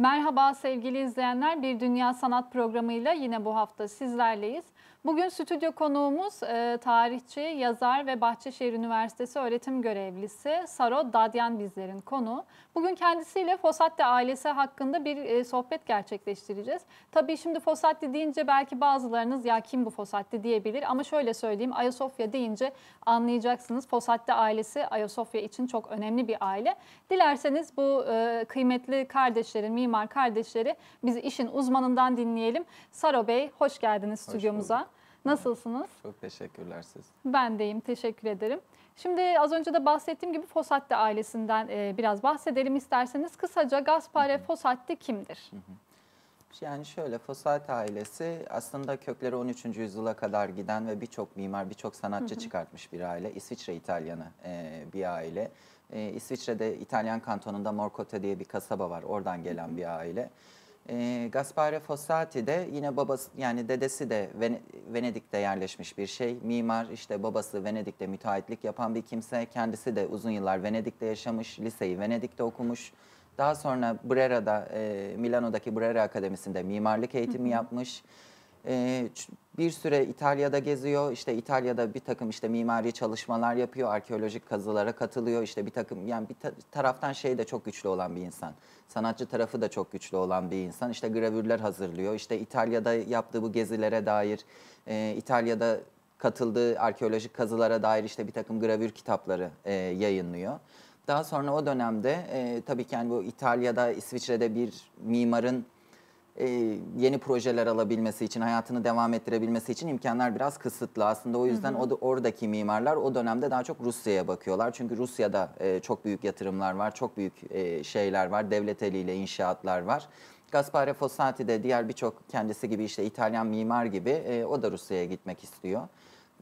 Merhaba sevgili izleyenler. Bir Dünya Sanat programıyla yine bu hafta sizlerleyiz. Bugün stüdyo konuğumuz e, tarihçi, yazar ve Bahçeşehir Üniversitesi öğretim görevlisi Saro Dadyan bizlerin konu. Bugün kendisiyle Fosatti ailesi hakkında bir e, sohbet gerçekleştireceğiz. Tabii şimdi Fosatti deyince belki bazılarınız ya kim bu Fosatti diyebilir ama şöyle söyleyeyim Ayasofya deyince anlayacaksınız. Fosatti ailesi Ayasofya için çok önemli bir aile. Dilerseniz bu e, kıymetli kardeşlerin, mimar kardeşleri biz işin uzmanından dinleyelim. Saro Bey hoş geldiniz stüdyomuza. Hoş Nasılsınız? Çok teşekkürler siz. Ben deyim, teşekkür ederim. Şimdi az önce de bahsettiğim gibi Fossatti ailesinden e, biraz bahsedelim isterseniz. Kısaca Gaspare Fossatti kimdir? Yani şöyle Fossati ailesi aslında kökleri 13. yüzyıla kadar giden ve birçok mimar, birçok sanatçı çıkartmış bir aile. İsviçre İtalyanı e, bir aile. E, İsviçre'de İtalyan kantonunda Morcote diye bir kasaba var. Oradan gelen bir aile. E, Gaspare Fossati de yine babası yani dedesi de Ven Venedik'te yerleşmiş bir şey. Mimar işte babası Venedik'te müteahhitlik yapan bir kimse. Kendisi de uzun yıllar Venedik'te yaşamış. Liseyi Venedik'te okumuş. Daha sonra Brera'da e, Milano'daki Brera Akademisi'nde mimarlık eğitimi hı hı. yapmış. E, bir süre İtalya'da geziyor. İşte İtalya'da bir takım işte mimari çalışmalar yapıyor, arkeolojik kazılara katılıyor. İşte bir takım yani bir ta taraftan şey de çok güçlü olan bir insan. Sanatçı tarafı da çok güçlü olan bir insan. İşte gravürler hazırlıyor. İşte İtalya'da yaptığı bu gezilere dair, e, İtalya'da katıldığı arkeolojik kazılara dair işte bir takım gravür kitapları e, yayınlıyor. Daha sonra o dönemde e, tabii ki yani bu İtalya'da, İsviçre'de bir mimarın e, yeni projeler alabilmesi için, hayatını devam ettirebilmesi için imkanlar biraz kısıtlı. Aslında o yüzden hı hı. o oradaki mimarlar o dönemde daha çok Rusya'ya bakıyorlar. Çünkü Rusya'da e, çok büyük yatırımlar var, çok büyük e, şeyler var, devlet eliyle inşaatlar var. Gaspare Fossati de diğer birçok kendisi gibi işte İtalyan mimar gibi e, o da Rusya'ya gitmek istiyor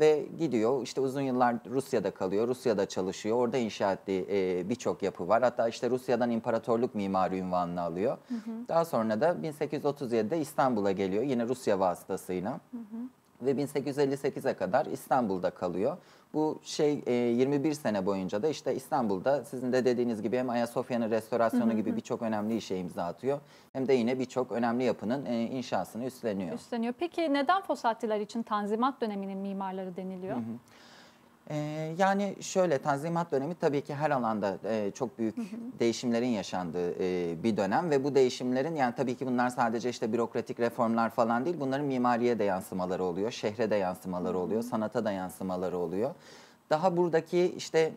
ve gidiyor işte uzun yıllar Rusya'da kalıyor, Rusya'da çalışıyor. Orada inşa ettiği e, birçok yapı var. Hatta işte Rusya'dan imparatorluk mimarı ünvanını alıyor. Hı hı. Daha sonra da 1837'de İstanbul'a geliyor yine Rusya vasıtasıyla. Hı hı ve 1858'e kadar İstanbul'da kalıyor. Bu şey e, 21 sene boyunca da işte İstanbul'da sizin de dediğiniz gibi hem Ayasofya'nın restorasyonu hı hı. gibi birçok önemli işe imza atıyor. Hem de yine birçok önemli yapının e, inşasını üstleniyor. Üstleniyor. Peki neden Fosattiler için Tanzimat döneminin mimarları deniliyor? Hı hı. Ee, yani şöyle tanzimat dönemi tabii ki her alanda e, çok büyük değişimlerin yaşandığı e, bir dönem ve bu değişimlerin yani tabii ki bunlar sadece işte bürokratik reformlar falan değil bunların mimariye de yansımaları oluyor, şehre de yansımaları oluyor, sanata da yansımaları oluyor. Daha buradaki işte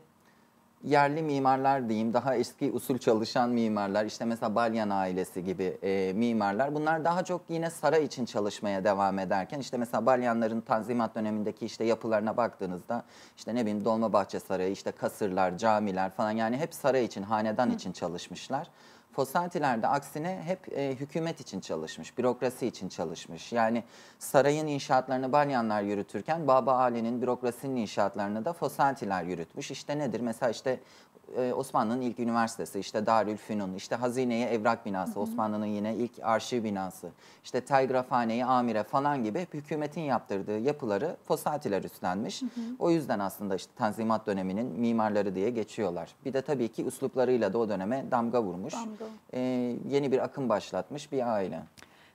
yerli mimarlar diyeyim, daha eski usul çalışan mimarlar, işte mesela Balyan ailesi gibi e, mimarlar. Bunlar daha çok yine saray için çalışmaya devam ederken, işte mesela Balyanların Tanzimat dönemindeki işte yapılarına baktığınızda, işte ne bileyim Dolmabahçe Sarayı, işte kasırlar, camiler falan yani hep saray için, hanedan Hı. için çalışmışlar. Fosantilerde aksine hep e, hükümet için çalışmış, bürokrasi için çalışmış. Yani sarayın inşaatlarını balyanlar yürütürken Baba Ali'nin bürokrasinin inşaatlarını da Fosantiler yürütmüş. İşte nedir? Mesela işte e, Osmanlı'nın ilk üniversitesi, işte Darülfünun, işte hazineye evrak binası, Osmanlı'nın yine ilk arşiv binası, işte telgrafhaneyi amire falan gibi hükümetin yaptırdığı yapıları Fosatiler üstlenmiş. Hı hı. O yüzden aslında işte Tanzimat döneminin mimarları diye geçiyorlar. Bir de tabii ki usluplarıyla da o döneme damga vurmuş. Damga. E, yeni bir akım başlatmış bir aile.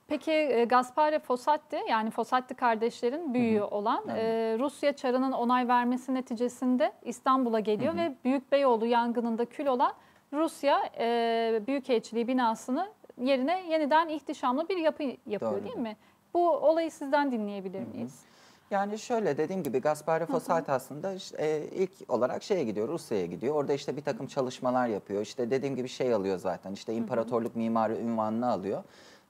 Peki e, Gaspare Fossati yani Fossati kardeşlerin büyüğü hı hı. olan e, Rusya çarının onay vermesi neticesinde İstanbul'a geliyor hı hı. ve Büyükbeyoğlu yangınında kül olan Rusya e, Büyükelçiliği binasını yerine yeniden ihtişamlı bir yapı yapıyor Doğru. değil mi? Bu olayı sizden dinleyebilir miyiz? Hı hı. Yani şöyle dediğim gibi Gaspare Fossati aslında e, ilk olarak şeye gidiyor Rusya'ya gidiyor. Orada işte bir takım çalışmalar yapıyor. İşte dediğim gibi şey alıyor zaten işte imparatorluk mimarı ünvanını alıyor.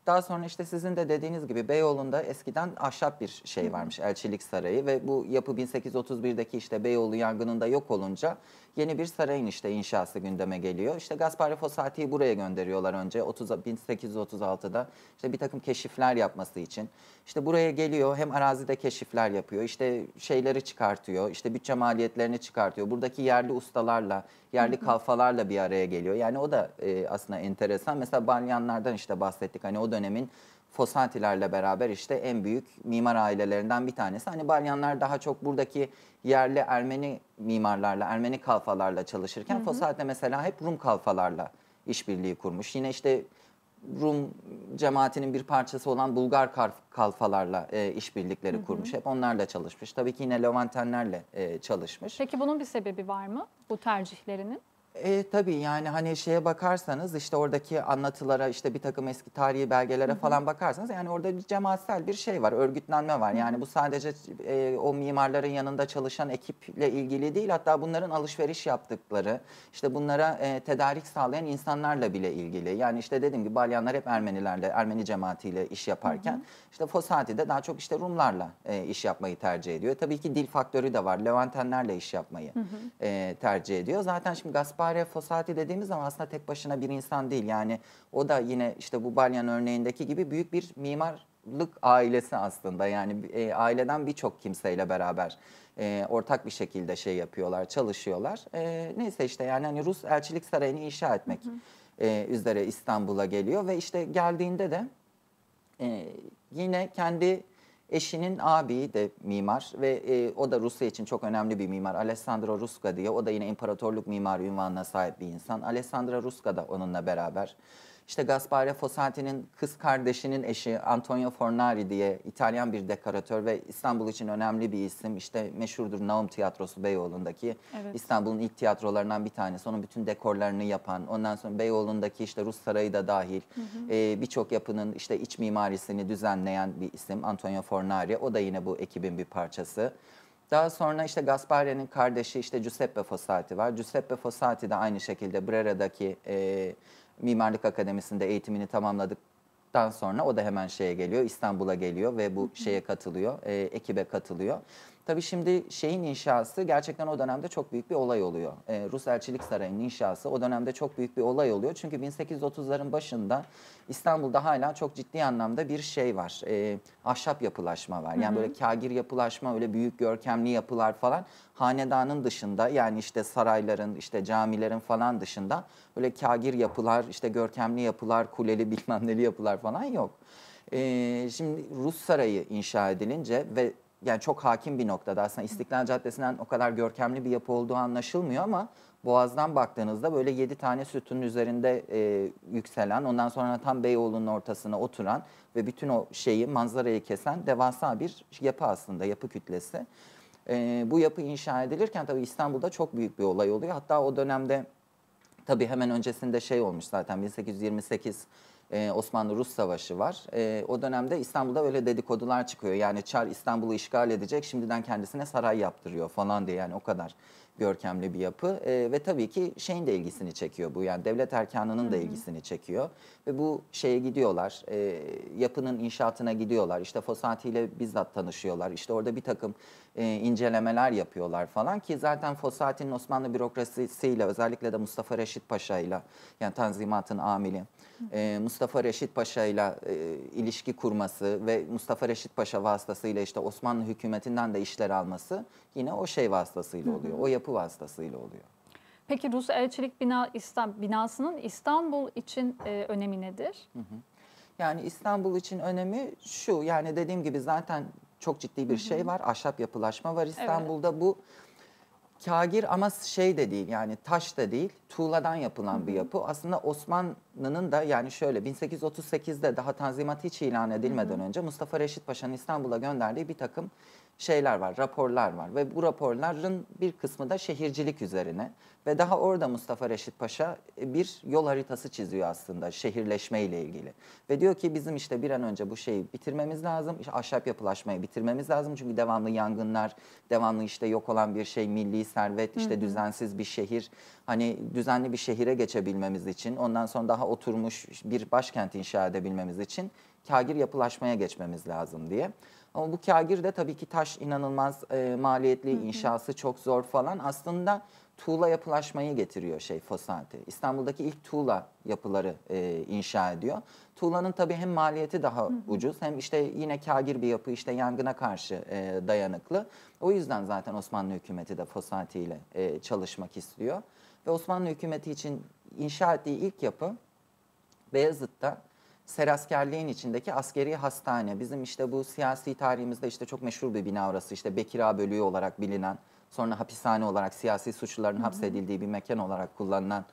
Daha sonra işte sizin de dediğiniz gibi Beyoğlu'nda eskiden ahşap bir şey varmış elçilik sarayı ve bu yapı 1831'deki işte Beyoğlu yangınında yok olunca yeni bir sarayın işte inşası gündeme geliyor. İşte Gaspare Fossati'yi buraya gönderiyorlar önce 30, 1836'da işte bir takım keşifler yapması için. İşte buraya geliyor hem arazide keşifler yapıyor, işte şeyleri çıkartıyor, işte bütçe maliyetlerini çıkartıyor. Buradaki yerli ustalarla, yerli kalfalarla bir araya geliyor. Yani o da e, aslında enteresan. Mesela balyanlardan işte bahsettik. Hani o dönemin Fosatilerle beraber işte en büyük mimar ailelerinden bir tanesi. Hani Balyanlar daha çok buradaki yerli Ermeni mimarlarla, Ermeni kalfalarla çalışırken hı hı. mesela hep Rum kalfalarla işbirliği kurmuş. Yine işte Rum cemaatinin bir parçası olan Bulgar kalfalarla e, işbirlikleri kurmuş. Hep onlarla çalışmış. Tabii ki yine Levantenlerle e, çalışmış. Peki bunun bir sebebi var mı bu tercihlerinin? E, tabii yani hani şeye bakarsanız işte oradaki anlatılara işte bir takım eski tarihi belgelere Hı-hı. falan bakarsanız yani orada bir cemaatsel bir şey var, örgütlenme var. Hı-hı. Yani bu sadece e, o mimarların yanında çalışan ekiple ilgili değil hatta bunların alışveriş yaptıkları işte bunlara e, tedarik sağlayan insanlarla bile ilgili. Yani işte dediğim gibi Balyanlar hep Ermenilerle, Ermeni cemaatiyle iş yaparken Hı-hı. işte Fosati de daha çok işte Rumlarla e, iş yapmayı tercih ediyor. Tabii ki dil faktörü de var. Levantenlerle iş yapmayı e, tercih ediyor. Zaten şimdi Gaspar Fare fosati dediğimiz zaman aslında tek başına bir insan değil. Yani o da yine işte bu Balyan örneğindeki gibi büyük bir mimarlık ailesi aslında. Yani e, aileden birçok kimseyle beraber e, ortak bir şekilde şey yapıyorlar, çalışıyorlar. E, neyse işte yani hani Rus elçilik sarayını inşa etmek hı E, üzere İstanbul'a geliyor ve işte geldiğinde de e, yine kendi Eşinin abi de mimar ve e, o da Rusya için çok önemli bir mimar. Alessandro Ruska diye. O da yine imparatorluk mimarı ünvanına sahip bir insan. Alessandro Ruska da onunla beraber. İşte Gaspare Fossati'nin kız kardeşinin eşi Antonio Fornari diye İtalyan bir dekoratör ve İstanbul için önemli bir isim. İşte meşhurdur Naum Tiyatrosu Beyoğlu'ndaki. Evet. İstanbul'un ilk tiyatrolarından bir tanesi. Onun bütün dekorlarını yapan. Ondan sonra Beyoğlu'ndaki işte Rus Sarayı da dahil. E, Birçok yapının işte iç mimarisini düzenleyen bir isim Antonio Fornari. O da yine bu ekibin bir parçası. Daha sonra işte Gaspare'nin kardeşi işte Giuseppe Fossati var. Giuseppe Fossati de aynı şekilde Brera'daki e, Mimarlık Akademisi'nde eğitimini tamamladıktan sonra o da hemen şeye geliyor, İstanbul'a geliyor ve bu şeye katılıyor, e, ekibe katılıyor. Tabii şimdi şeyin inşası gerçekten o dönemde çok büyük bir olay oluyor. Ee, Rus Elçilik Sarayı'nın inşası o dönemde çok büyük bir olay oluyor. Çünkü 1830'ların başında İstanbul'da hala çok ciddi anlamda bir şey var. Ee, ahşap yapılaşma var. Yani Hı -hı. böyle kagir yapılaşma, öyle büyük görkemli yapılar falan. Hanedanın dışında yani işte sarayların, işte camilerin falan dışında böyle kagir yapılar, işte görkemli yapılar, kuleli bilmem neli yapılar falan yok. Ee, şimdi Rus sarayı inşa edilince ve yani çok hakim bir noktada. Aslında İstiklal Caddesi'nden o kadar görkemli bir yapı olduğu anlaşılmıyor ama Boğaz'dan baktığınızda böyle 7 tane sütunun üzerinde e, yükselen, ondan sonra tam Beyoğlu'nun ortasına oturan ve bütün o şeyi, manzarayı kesen devasa bir yapı aslında, yapı kütlesi. E, bu yapı inşa edilirken tabii İstanbul'da çok büyük bir olay oluyor. Hatta o dönemde tabii hemen öncesinde şey olmuş zaten 1828 e, Osmanlı-Rus Savaşı var. E, o dönemde İstanbul'da öyle dedikodular çıkıyor. Yani Çar İstanbul'u işgal edecek, şimdiden kendisine saray yaptırıyor falan diye yani o kadar görkemli bir yapı. E, ve tabii ki şeyin de ilgisini çekiyor bu yani devlet erkanının Hı da ilgisini çekiyor. Ve bu şeye gidiyorlar, yapının inşaatına gidiyorlar. İşte Fosati ile bizzat tanışıyorlar. İşte orada bir takım incelemeler yapıyorlar falan ki zaten Fosati'nin Osmanlı bürokrasisiyle özellikle de Mustafa Reşit Paşa ile yani Tanzimat'ın amili e, Mustafa Reşit Paşa ile ilişki kurması ve Mustafa Reşit Paşa vasıtasıyla işte Osmanlı hükümetinden de işler alması yine o şey vasıtasıyla oluyor. Hı hı. O yapı vasıtasıyla oluyor. Peki Rus elçilik bina, İstan, binasının İstanbul için e, önemi nedir? Hı hı. Yani İstanbul için önemi şu yani dediğim gibi zaten çok ciddi bir hı hı. şey var. Ahşap yapılaşma var İstanbul'da. Evet. Bu kagir ama şey de değil yani taş da değil tuğladan yapılan bir yapı. Aslında Osmanlı'nın da yani şöyle 1838'de daha Tanzimat hiç ilan edilmeden önce Mustafa Reşit Paşa'nın İstanbul'a gönderdiği bir takım şeyler var, raporlar var ve bu raporların bir kısmı da şehircilik üzerine ve daha orada Mustafa Reşit Paşa e, bir yol haritası çiziyor aslında şehirleşme ile ilgili. Ve diyor ki bizim işte bir an önce bu şeyi bitirmemiz lazım, işte ahşap yapılaşmayı bitirmemiz lazım çünkü devamlı yangınlar, devamlı işte yok olan bir şey, milli servet, işte hı hı. düzensiz bir şehir. Hani düzenli bir şehire geçebilmemiz için, ondan sonra daha oturmuş bir başkent inşa edebilmemiz için kagir yapılaşmaya geçmemiz lazım diye. Ama bu kagir de tabii ki taş inanılmaz e, maliyetli, inşası çok zor falan. Aslında tuğla yapılaşmayı getiriyor şey Fosante. İstanbul'daki ilk tuğla yapıları e, inşa ediyor. Tuğlanın tabii hem maliyeti daha Hı. ucuz hem işte yine kagir bir yapı işte yangına karşı e, dayanıklı. O yüzden zaten Osmanlı hükümeti de Fosante ile e, çalışmak istiyor. Ve Osmanlı hükümeti için inşa ettiği ilk yapı Beyazıt'ta Seraskerliğin içindeki askeri hastane. Bizim işte bu siyasi tarihimizde işte çok meşhur bir bina orası. İşte Bekira bölüğü olarak bilinen, sonra hapishane olarak siyasi suçluların Hı hapsedildiği bir mekan olarak kullanılan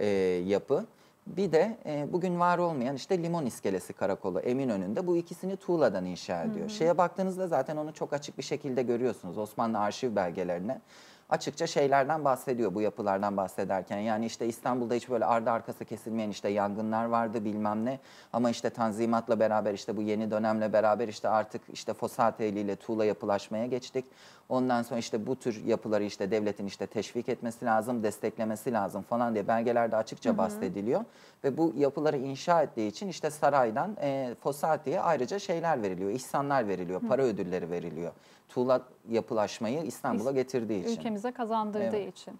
e, yapı. Bir de e, bugün var olmayan işte Limon iskelesi Karakolu Eminönü'nde bu ikisini tuğladan inşa ediyor. Hı hı. Şeye baktığınızda zaten onu çok açık bir şekilde görüyorsunuz Osmanlı arşiv belgelerine açıkça şeylerden bahsediyor bu yapılardan bahsederken. Yani işte İstanbul'da hiç böyle ardı arkası kesilmeyen işte yangınlar vardı bilmem ne. Ama işte Tanzimat'la beraber işte bu yeni dönemle beraber işte artık işte Fosa ile tuğla yapılaşmaya geçtik. Ondan sonra işte bu tür yapıları işte devletin işte teşvik etmesi lazım, desteklemesi lazım falan diye belgelerde açıkça hı hı. bahsediliyor. Ve bu yapıları inşa ettiği için işte saraydan e, Fosati'ye ayrıca şeyler veriliyor, ihsanlar veriliyor, para ödülleri veriliyor tuğla yapılaşmayı İstanbul'a getirdiği için. Ülkemize kazandırdığı evet. için.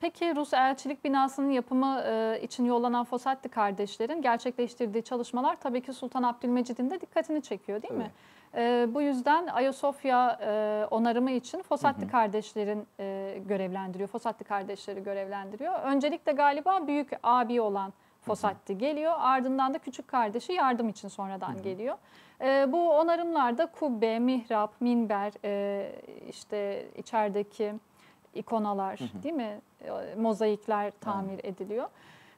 Peki Rus elçilik binasının yapımı için yollanan Fosatli kardeşlerin gerçekleştirdiği çalışmalar tabii ki Sultan Abdülmecid'in de dikkatini çekiyor değil mi? Evet. Bu yüzden Ayasofya onarımı için Fosatlı hı hı. kardeşlerin görevlendiriyor. Fosatlı kardeşleri görevlendiriyor. Öncelikle galiba büyük abi olan Fosatti geliyor. Ardından da küçük kardeşi yardım için sonradan geliyor. E, bu onarımlarda kubbe, mihrap, minber, e, işte içerideki ikonalar değil mi? E, mozaikler tamir ediliyor.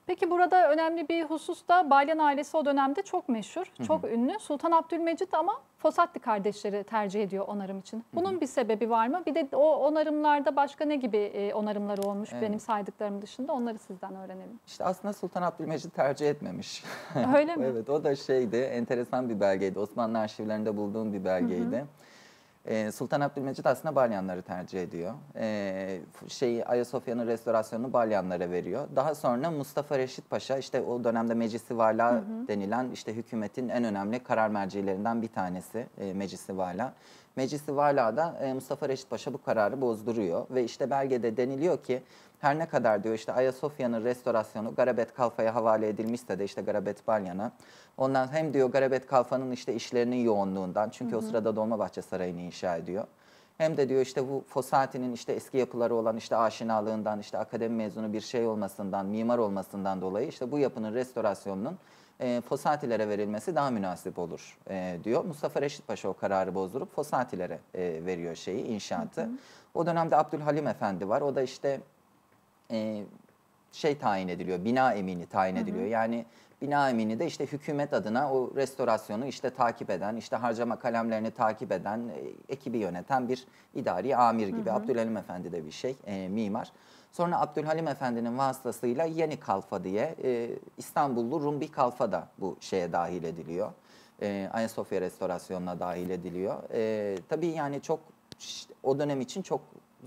Peki burada önemli bir husus da Balyan ailesi o dönemde çok meşhur, çok hı hı. ünlü. Sultan Abdülmecit ama Fosatlı kardeşleri tercih ediyor onarım için. Bunun hı hı. bir sebebi var mı? Bir de o onarımlarda başka ne gibi e, onarımları olmuş evet. benim saydıklarım dışında onları sizden öğrenelim. İşte aslında Sultan Abdülmecit tercih etmemiş. Öyle mi? evet o da şeydi enteresan bir belgeydi. Osmanlı arşivlerinde bulduğum bir belgeydi. Hı hı. Ee, Sultan Abdülmecit aslında Balyanları tercih ediyor. şey Ayasofya'nın restorasyonunu Balyanlara veriyor. Daha sonra Mustafa Reşit Paşa işte o dönemde Meclisi Vala hı hı. denilen işte hükümetin en önemli karar mercilerinden bir tanesi e, Meclisi Vala. Meclisi Vala'da e, Mustafa Reşit Paşa bu kararı bozduruyor ve işte belgede deniliyor ki her ne kadar diyor işte Ayasofya'nın restorasyonu Garabet Kalfa'ya havale edilmişse de işte Garabet Balyan'a Ondan hem diyor Garabet Kalfa'nın işte işlerinin yoğunluğundan. Çünkü hı hı. o sırada Dolmabahçe Sarayı'nı inşa ediyor. Hem de diyor işte bu Fosati'nin işte eski yapıları olan işte aşinalığından, işte akademi mezunu bir şey olmasından, mimar olmasından dolayı işte bu yapının restorasyonunun e, Fosatilere verilmesi daha münasip olur e, diyor. Mustafa Reşit Paşa o kararı bozdurup Fosatilere e, veriyor şeyi, inşaatı. Hı hı. O dönemde Abdülhalim Efendi var. O da işte e, şey tayin ediliyor, bina emini tayin ediliyor. Hı hı. Yani Bina emini de işte hükümet adına o restorasyonu işte takip eden, işte harcama kalemlerini takip eden, e, ekibi yöneten bir idari amir gibi. Hı hı. Abdülhalim Efendi de bir şey, e, mimar. Sonra Abdülhalim Efendi'nin vasıtasıyla Yeni Kalfa diye e, İstanbullu Rum bir kalfa da bu şeye dahil ediliyor. E, Ayasofya restorasyonuna dahil ediliyor. E, tabii yani çok o dönem için çok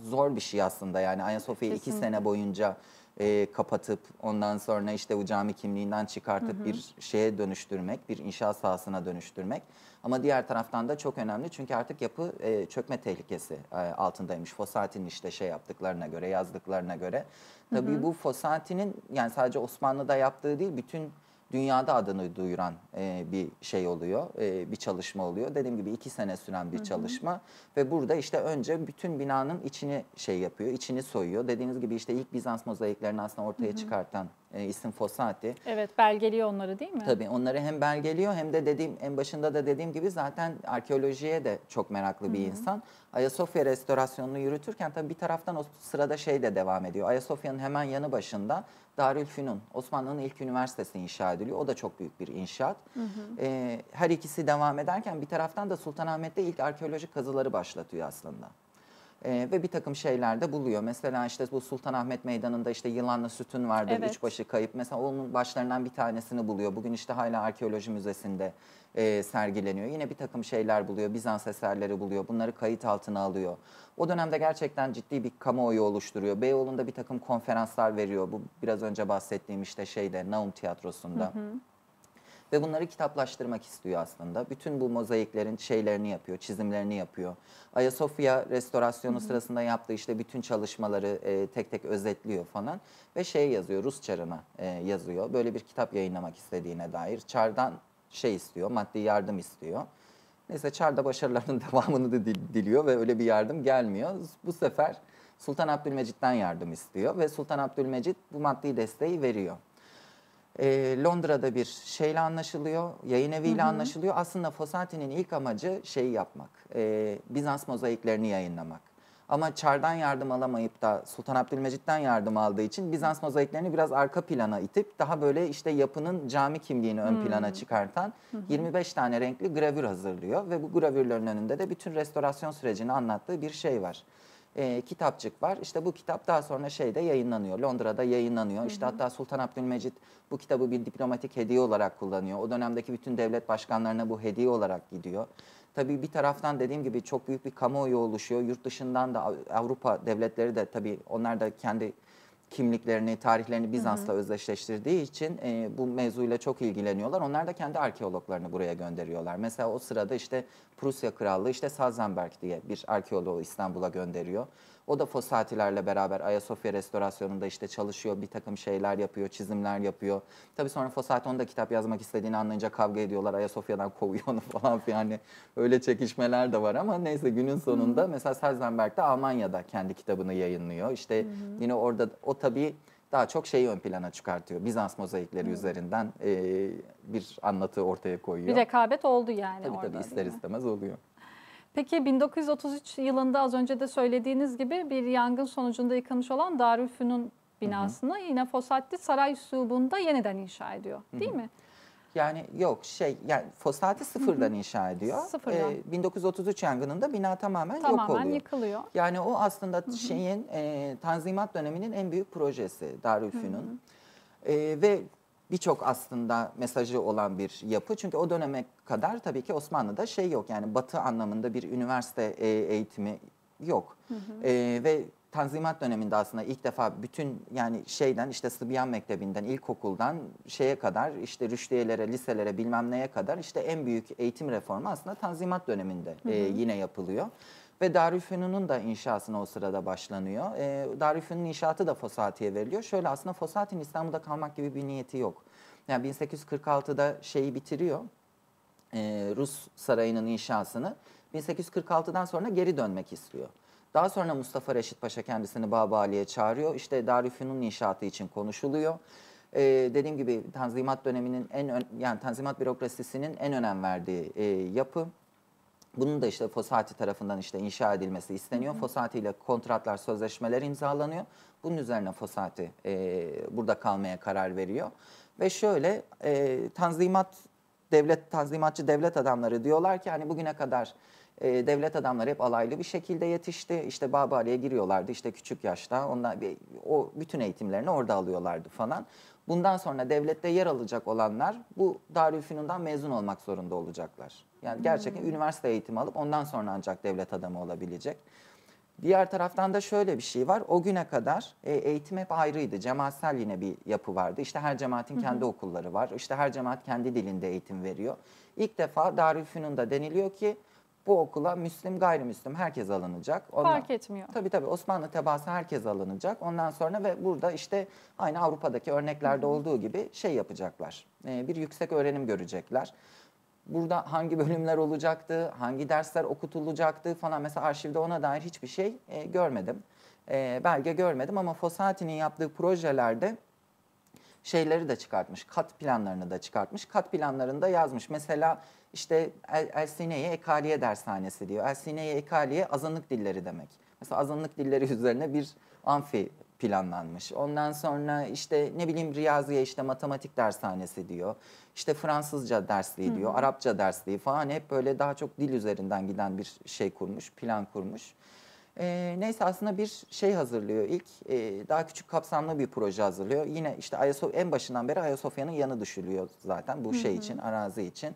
zor bir şey aslında yani Ayasofya iki sene boyunca e, kapatıp ondan sonra işte bu cami kimliğinden çıkartıp hı hı. bir şeye dönüştürmek, bir inşaat sahasına dönüştürmek. Ama diğer taraftan da çok önemli çünkü artık yapı e, çökme tehlikesi e, altındaymış. Fosati'nin işte şey yaptıklarına göre, yazdıklarına göre. Tabii hı hı. bu Fosati'nin yani sadece Osmanlı'da yaptığı değil bütün dünyada adını duyuran e, bir şey oluyor, e, bir çalışma oluyor. Dediğim gibi iki sene süren bir Hı -hı. çalışma ve burada işte önce bütün binanın içini şey yapıyor, içini soyuyor. Dediğiniz gibi işte ilk Bizans mozaiklerini aslında ortaya Hı -hı. çıkartan e, isim fosati. Evet belgeliyor onları değil mi? Tabii onları hem belgeliyor hem de dediğim en başında da dediğim gibi zaten arkeolojiye de çok meraklı bir Hı -hı. insan. Ayasofya restorasyonunu yürütürken tabii bir taraftan o sırada şey de devam ediyor. Ayasofya'nın hemen yanı başında Darülfünun, Osmanlı'nın ilk üniversitesi inşa ediliyor. O da çok büyük bir inşaat. Hı hı. Ee, her ikisi devam ederken bir taraftan da Sultanahmet'te ilk arkeolojik kazıları başlatıyor aslında e, ve bir takım şeyler de buluyor. Mesela işte bu Sultanahmet Meydanı'nda işte yılanla sütün vardır, evet. üçbaşı kayıp. Mesela onun başlarından bir tanesini buluyor. Bugün işte hala arkeoloji müzesinde e, sergileniyor. Yine bir takım şeyler buluyor, Bizans eserleri buluyor. Bunları kayıt altına alıyor. O dönemde gerçekten ciddi bir kamuoyu oluşturuyor. Beyoğlu'nda bir takım konferanslar veriyor. Bu biraz önce bahsettiğim işte şeyde Naum Tiyatrosu'nda. Hı hı ve bunları kitaplaştırmak istiyor aslında. Bütün bu mozaiklerin şeylerini yapıyor, çizimlerini yapıyor. Ayasofya restorasyonu Hı-hı. sırasında yaptığı işte bütün çalışmaları e, tek tek özetliyor falan ve şey yazıyor, Rus çarına e, yazıyor. Böyle bir kitap yayınlamak istediğine dair çardan şey istiyor, maddi yardım istiyor. Neyse Çar'da başarılarının devamını da diliyor ve öyle bir yardım gelmiyor. Bu sefer Sultan Abdülmecit'ten yardım istiyor ve Sultan Abdülmecit bu maddi desteği veriyor e, Londra'da bir şeyle anlaşılıyor, yayın eviyle hı hı. anlaşılıyor. Aslında Fossati'nin ilk amacı şeyi yapmak, e, Bizans mozaiklerini yayınlamak. Ama Çar'dan yardım alamayıp da Sultan Abdülmecit'ten yardım aldığı için Bizans mozaiklerini biraz arka plana itip daha böyle işte yapının cami kimliğini ön hmm. plana çıkartan hmm. 25 tane renkli gravür hazırlıyor ve bu gravürlerin önünde de bütün restorasyon sürecini anlattığı bir şey var e, kitapçık var. İşte bu kitap daha sonra şeyde yayınlanıyor. Londra'da yayınlanıyor. Hı hı. İşte hatta Sultan Abdülmecit bu kitabı bir diplomatik hediye olarak kullanıyor. O dönemdeki bütün devlet başkanlarına bu hediye olarak gidiyor. Tabii bir taraftan dediğim gibi çok büyük bir kamuoyu oluşuyor. Yurt dışından da Avrupa devletleri de tabii onlar da kendi kimliklerini, tarihlerini Bizans'la özdeşleştirdiği için e, bu mevzuyla çok ilgileniyorlar. Onlar da kendi arkeologlarını buraya gönderiyorlar. Mesela o sırada işte Prusya Krallığı işte Salzenberg diye bir arkeoloğu İstanbul'a gönderiyor. O da Fosatilerle beraber Ayasofya restorasyonunda işte çalışıyor, bir takım şeyler yapıyor, çizimler yapıyor. Tabii sonra Fosati onu da kitap yazmak istediğini anlayınca kavga ediyorlar. Ayasofya'dan kovuyor onu falan filan. Yani öyle çekişmeler de var ama neyse günün sonunda hmm. mesela Selzenberg de Almanya'da kendi kitabını yayınlıyor. İşte hmm. yine orada o tabii daha çok şeyi ön plana çıkartıyor. Bizans mozaikleri hmm. üzerinden e, bir anlatı ortaya koyuyor. Bir rekabet oldu yani tabii orada. Tabii ister istemez oluyor. Peki 1933 yılında az önce de söylediğiniz gibi bir yangın sonucunda yıkılmış olan Darülfünun binasını Hı-hı. yine Fosatli saray üslubunda yeniden inşa ediyor değil Hı-hı. mi? Yani yok şey yani Fosati sıfırdan inşa ediyor. Sıfırdan. Ee, 1933 yangınında bina tamamen, tamamen yok oluyor. Tamamen yıkılıyor. Yani o aslında Hı -hı. şeyin e, Tanzimat döneminin en büyük projesi Darülfünun. E, ve birçok aslında mesajı olan bir yapı. Çünkü o döneme kadar tabii ki Osmanlı'da şey yok yani batı anlamında bir üniversite e, eğitimi yok. Hı hı. E, ve Tanzimat döneminde aslında ilk defa bütün yani şeyden işte Sıbyan Mektebi'nden, ilkokuldan şeye kadar işte rüştiyelere, liselere bilmem neye kadar işte en büyük eğitim reformu aslında Tanzimat döneminde hı e, hı. E, yine yapılıyor ve Darülfünun'un da inşasına o sırada başlanıyor. E, ee, Darülfünun inşaatı da Fosati'ye veriliyor. Şöyle aslında Fosati'nin İstanbul'da kalmak gibi bir niyeti yok. Yani 1846'da şeyi bitiriyor, e, Rus sarayının inşasını. 1846'dan sonra geri dönmek istiyor. Daha sonra Mustafa Reşit Paşa kendisini Babali'ye çağırıyor. İşte Darülfünun inşaatı için konuşuluyor ee, dediğim gibi Tanzimat döneminin en ön, yani Tanzimat bürokrasisinin en önem verdiği e, yapı. Bunun da işte Fosati tarafından işte inşa edilmesi isteniyor. Fosati ile kontratlar, sözleşmeler imzalanıyor. Bunun üzerine Fosati e, burada kalmaya karar veriyor. Ve şöyle e, tanzimat devlet tanzimatçı devlet adamları diyorlar ki hani bugüne kadar e, devlet adamları hep alaylı bir şekilde yetişti. İşte Babali'ye giriyorlardı işte küçük yaşta. Onlar o bütün eğitimlerini orada alıyorlardı falan. Bundan sonra devlette yer alacak olanlar bu Darülfünun'dan mezun olmak zorunda olacaklar. Yani hmm. gerçekten hmm. üniversite eğitimi alıp ondan sonra ancak devlet adamı olabilecek. Diğer taraftan da şöyle bir şey var. O güne kadar e, eğitim hep ayrıydı. Cemaatsel yine bir yapı vardı. İşte her cemaatin kendi hı okulları var. İşte her cemaat kendi dilinde eğitim veriyor. İlk defa Darülfünun'da deniliyor ki bu okula Müslüm gayrimüslim herkes alınacak. Ondan, Fark etmiyor. Tabii tabii Osmanlı tebaası herkes alınacak. Ondan sonra ve burada işte aynı Avrupa'daki örneklerde Hı. olduğu gibi şey yapacaklar. E, bir yüksek öğrenim görecekler. Burada hangi bölümler olacaktı, hangi dersler okutulacaktı falan mesela arşivde ona dair hiçbir şey e, görmedim. E, belge görmedim ama Fossati'nin yaptığı projelerde şeyleri de çıkartmış. Kat planlarını da çıkartmış. Kat planlarında yazmış. Mesela işte El, Elsineye Ekaliye Dershanesi diyor. Elsineye Ekaliye azınlık dilleri demek. Mesela azınlık dilleri üzerine bir amfi planlanmış. Ondan sonra işte ne bileyim riyaziye işte matematik dershanesi diyor. İşte Fransızca dersliği Hı. diyor, Arapça dersliği falan hep böyle daha çok dil üzerinden giden bir şey kurmuş, plan kurmuş. Ee, neyse aslında bir şey hazırlıyor ilk e, daha küçük kapsamlı bir proje hazırlıyor. Yine işte Ayasofya en başından beri Ayasofya'nın yanı düşülüyor zaten bu Hı şey -hı. şey için, arazi için.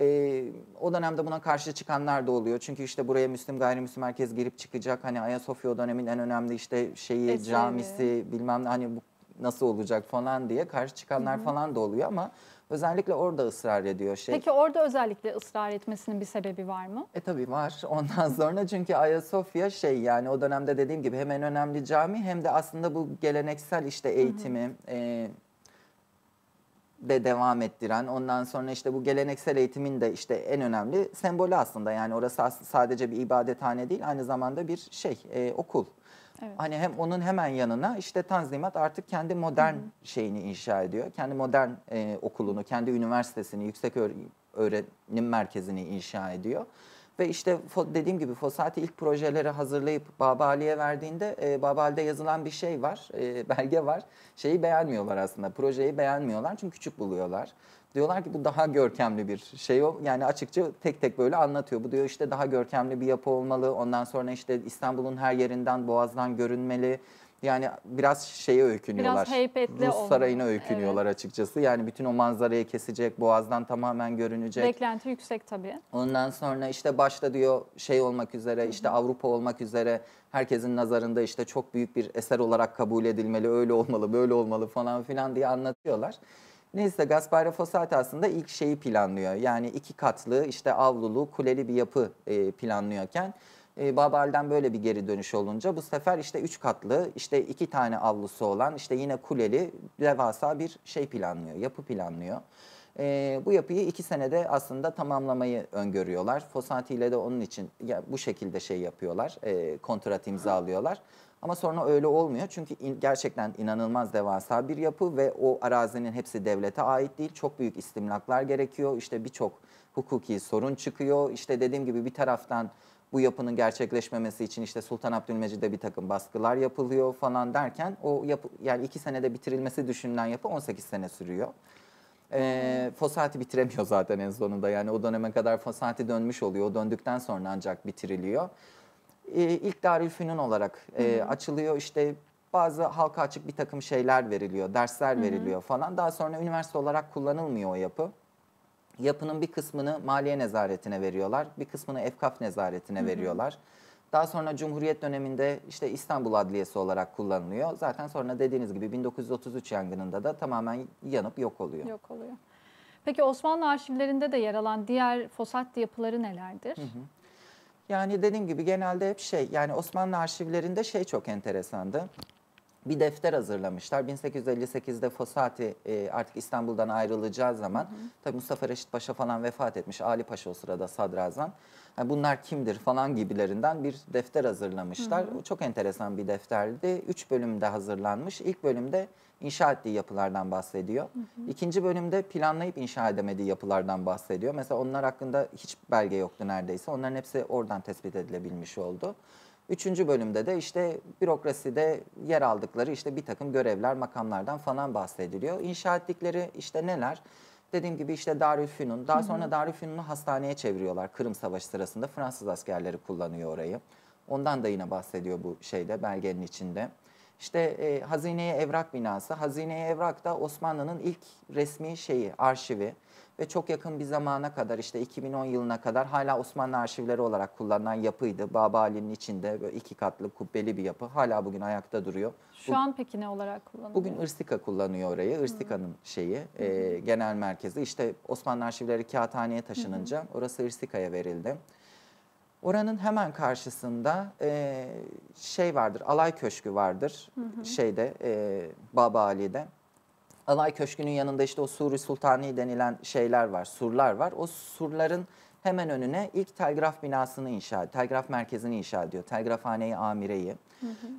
E, o dönemde buna karşı çıkanlar da oluyor. Çünkü işte buraya Müslüm gayrimüslim herkes girip çıkacak. Hani Ayasofya o en önemli işte şeyi Eski. camisi bilmem ne hani bu nasıl olacak falan diye karşı çıkanlar Hı-hı. falan da oluyor ama özellikle orada ısrar ediyor şey. Peki orada özellikle ısrar etmesinin bir sebebi var mı? E tabii var. Ondan sonra çünkü Ayasofya şey yani o dönemde dediğim gibi hem en önemli cami hem de aslında bu geleneksel işte eğitimi, Hı -hı. e, de devam ettiren, ondan sonra işte bu geleneksel eğitimin de işte en önemli sembolü aslında. Yani orası sadece bir ibadethane değil, aynı zamanda bir şey, e, okul. Evet. Hani hem onun hemen yanına işte Tanzimat artık kendi modern Hı -hı. şeyini inşa ediyor. Kendi modern e, okulunu, kendi üniversitesini, yüksek öğrenim merkezini inşa ediyor. Ve işte dediğim gibi Fosati ilk projeleri hazırlayıp Babali'ye verdiğinde e, Babali'de yazılan bir şey var, e, belge var. Şeyi beğenmiyorlar aslında, projeyi beğenmiyorlar çünkü küçük buluyorlar. Diyorlar ki bu daha görkemli bir şey o. Yani açıkça tek tek böyle anlatıyor. Bu diyor işte daha görkemli bir yapı olmalı. Ondan sonra işte İstanbul'un her yerinden boğazdan görünmeli yani biraz şeye öykünüyorlar. Biraz heybetli Rus sarayına öykünüyorlar evet. açıkçası. Yani bütün o manzarayı kesecek, boğazdan tamamen görünecek. Beklenti yüksek tabii. Ondan sonra işte başta diyor şey olmak üzere, Hı -hı. işte Avrupa olmak üzere herkesin nazarında işte çok büyük bir eser olarak kabul edilmeli, öyle olmalı, böyle olmalı falan filan diye anlatıyorlar. Neyse Gaspare Fossati aslında ilk şeyi planlıyor. Yani iki katlı işte avlulu, kuleli bir yapı e, planlıyorken e, Babal'den böyle bir geri dönüş olunca bu sefer işte üç katlı, işte iki tane avlusu olan, işte yine kuleli devasa bir şey planlıyor, yapı planlıyor. E, bu yapıyı iki senede aslında tamamlamayı öngörüyorlar. Fosati ile de onun için ya, bu şekilde şey yapıyorlar, e, kontrat imzalıyorlar. Ama sonra öyle olmuyor çünkü in, gerçekten inanılmaz devasa bir yapı ve o arazinin hepsi devlete ait değil. Çok büyük istimlaklar gerekiyor. İşte birçok hukuki sorun çıkıyor. İşte dediğim gibi bir taraftan bu yapının gerçekleşmemesi için işte Sultan Abdülmecid'e bir takım baskılar yapılıyor falan derken o yapı, yani iki senede bitirilmesi düşünülen yapı 18 sene sürüyor. E, Fosati bitiremiyor zaten en sonunda yani o döneme kadar Fosati dönmüş oluyor. O döndükten sonra ancak bitiriliyor. E, ilk Darülfünun olarak e, açılıyor işte bazı halka açık bir takım şeyler veriliyor, dersler veriliyor Hı-hı. falan. Daha sonra üniversite olarak kullanılmıyor o yapı. Yapının bir kısmını maliye nezaretine veriyorlar, bir kısmını efkaf nezaretine Hı -hı. veriyorlar. Daha sonra Cumhuriyet döneminde işte İstanbul Adliyesi olarak kullanılıyor. Zaten sonra dediğiniz gibi 1933 yangınında da tamamen yanıp yok oluyor. Yok oluyor. Peki Osmanlı arşivlerinde de yer alan diğer fosat yapıları nelerdir? Hı hı. Yani dediğim gibi genelde hep şey yani Osmanlı arşivlerinde şey çok enteresandı bir defter hazırlamışlar. 1858'de Fosati e, artık İstanbul'dan ayrılacağı zaman hı hı. tabii Mustafa Reşit Paşa falan vefat etmiş. Ali Paşa o sırada sadrazam. Yani bunlar kimdir falan gibilerinden bir defter hazırlamışlar. Hı hı. çok enteresan bir defterdi. Üç bölümde hazırlanmış. İlk bölümde inşa ettiği yapılardan bahsediyor. Hı hı. İkinci bölümde planlayıp inşa edemediği yapılardan bahsediyor. Mesela onlar hakkında hiç belge yoktu neredeyse. Onların hepsi oradan tespit edilebilmiş oldu. Üçüncü bölümde de işte bürokraside yer aldıkları işte bir takım görevler, makamlardan falan bahsediliyor. İnşa ettikleri işte neler? Dediğim gibi işte Darülfünun, daha sonra Darülfünun'u hastaneye çeviriyorlar Kırım Savaşı sırasında. Fransız askerleri kullanıyor orayı. Ondan da yine bahsediyor bu şeyde, belgenin içinde. İşte e, hazineye evrak binası, hazineye evrak da Osmanlı'nın ilk resmi şeyi, arşivi ve çok yakın bir zamana kadar işte 2010 yılına kadar hala Osmanlı arşivleri olarak kullanılan yapıydı. Baba Ali'nin içinde böyle iki katlı kubbeli bir yapı hala bugün ayakta duruyor. Şu Bu, an peki ne olarak kullanılıyor? Bugün Irstika kullanıyor orayı. Irstika'nın şeyi e, genel merkezi. İşte Osmanlı arşivleri kağıthaneye taşınınca hmm. orası Irstika'ya verildi. Oranın hemen karşısında e, şey vardır, Alay Köşkü vardır hı hı. şeyde e, Baba Ali'de. Alay Köşkü'nün yanında işte o Suri Sultani denilen şeyler var, surlar var. O surların hemen önüne ilk telgraf binasını inşa, telgraf merkezini inşa ediyor. Telgrafhaneyi Amire'yi.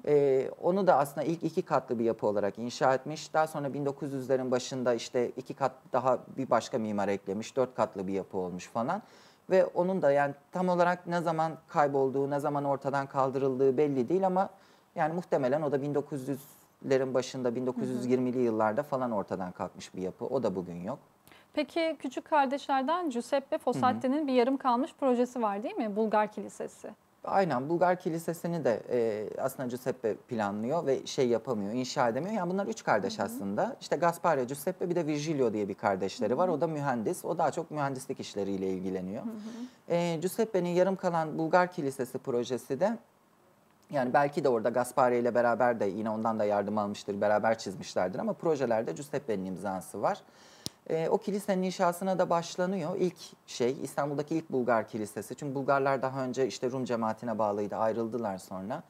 Ee, onu da aslında ilk iki katlı bir yapı olarak inşa etmiş. Daha sonra 1900'lerin başında işte iki kat daha bir başka mimar eklemiş. Dört katlı bir yapı olmuş falan. Ve onun da yani tam olarak ne zaman kaybolduğu, ne zaman ortadan kaldırıldığı belli değil ama yani muhtemelen o da 1900 1900'lerin başında 1920'li yıllarda falan ortadan kalkmış bir yapı. O da bugün yok. Peki küçük kardeşlerden Giuseppe Fossatti'nin bir yarım kalmış projesi var değil mi? Bulgar Kilisesi. Aynen Bulgar Kilisesi'ni de e, aslında Giuseppe planlıyor ve şey yapamıyor, inşa edemiyor. Yani bunlar üç kardeş Hı -hı. aslında. İşte Gaspare, Giuseppe bir de Virgilio diye bir kardeşleri Hı -hı. var. O da mühendis. O daha çok mühendislik işleriyle ilgileniyor. Hı E, Giuseppe'nin yarım kalan Bulgar Kilisesi projesi de yani belki de orada Gaspari ile beraber de yine ondan da yardım almıştır, beraber çizmişlerdir ama projelerde Giuseppe'nin imzası var. E, o kilisenin inşasına da başlanıyor. İlk şey İstanbul'daki ilk Bulgar kilisesi. Çünkü Bulgarlar daha önce işte Rum cemaatine bağlıydı, ayrıldılar sonra.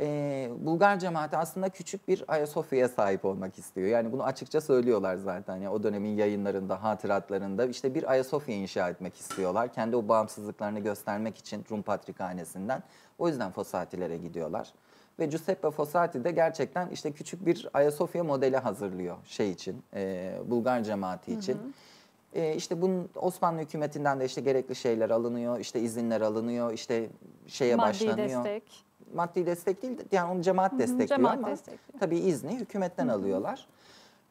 E, Bulgar cemaati aslında küçük bir Ayasofya'ya sahip olmak istiyor. Yani bunu açıkça söylüyorlar zaten. Yani o dönemin yayınlarında, hatıratlarında işte bir Ayasofya inşa etmek istiyorlar. Kendi o bağımsızlıklarını göstermek için Rum Patrikhanesi'nden. O yüzden Fossati'lere gidiyorlar. Ve Giuseppe Fossati de gerçekten işte küçük bir Ayasofya modeli hazırlıyor şey için, e, Bulgar cemaati için. Hı hı. E, işte bunun Osmanlı hükümetinden de işte gerekli şeyler alınıyor, işte izinler alınıyor, işte şeye Maddi başlanıyor. destek. Maddi destek değil, yani onu cemaat hı destekliyor cemaat ama destekliyor. tabii izni hükümetten hı hı. alıyorlar.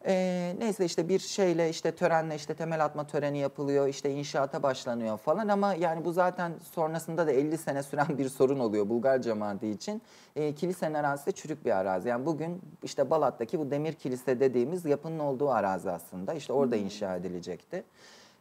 E, neyse işte bir şeyle işte törenle işte temel atma töreni yapılıyor işte inşaata başlanıyor falan ama yani bu zaten sonrasında da 50 sene süren bir sorun oluyor Bulgar cemaati için. E, kilisenin arazisi çürük bir arazi. Yani bugün işte Balat'taki bu demir kilise dediğimiz yapının olduğu arazi aslında işte orada hmm. inşa edilecekti